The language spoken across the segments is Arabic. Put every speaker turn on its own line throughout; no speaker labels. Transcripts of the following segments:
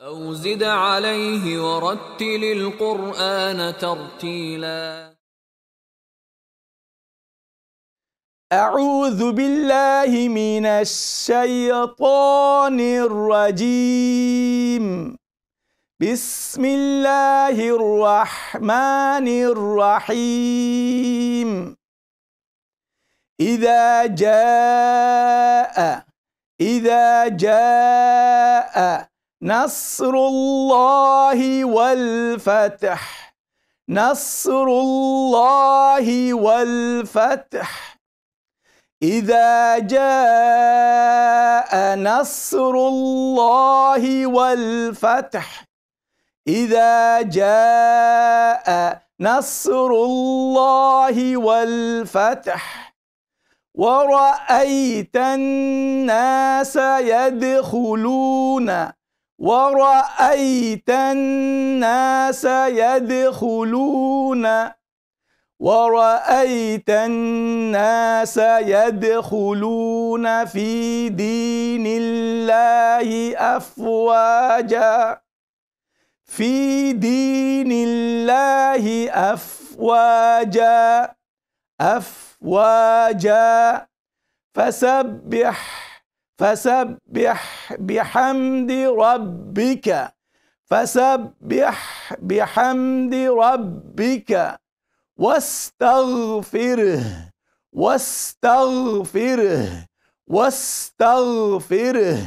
أو زد عليه ورتل القرآن ترتيلا
أعوذ بالله من الشيطان الرجيم بسم الله الرحمن الرحيم إذا جاء إذا جاء نصر الله والفتح نصر الله والفتح إذا جاء نصر الله والفتح إذا جاء نصر الله والفتح ورأيت الناس يدخلون ورأيت الناس يدخلون ورأيت الناس يدخلون في دين الله أفواجا في دين الله أفواجا أفواجا فسبح فسبح بحمد ربك فسبح بحمد ربك واستغفره واستغفره واستغفره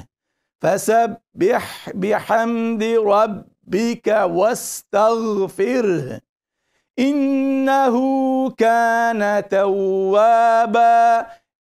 فسبح بحمد ربك واستغفره إنه كان توابا